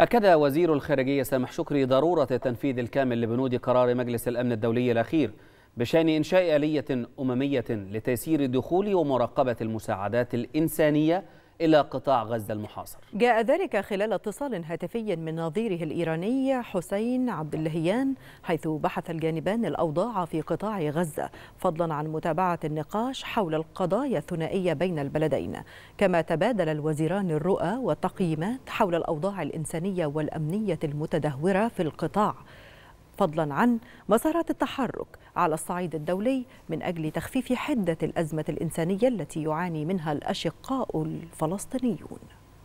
أكد وزير الخارجية سامح شكري ضرورة التنفيذ الكامل لبنود قرار مجلس الأمن الدولي الأخير بشأن إنشاء آلية أممية لتيسير دخول ومراقبة المساعدات الإنسانية إلى قطاع غزة المحاصر جاء ذلك خلال اتصال هاتفي من نظيره الإيراني حسين عبد اللهيان حيث بحث الجانبان الأوضاع في قطاع غزة فضلا عن متابعة النقاش حول القضايا الثنائية بين البلدين كما تبادل الوزيران الرؤى والتقييمات حول الأوضاع الإنسانية والأمنية المتدهورة في القطاع فضلا عن مسارات التحرك على الصعيد الدولي من أجل تخفيف حدة الأزمة الإنسانية التي يعاني منها الأشقاء الفلسطينيون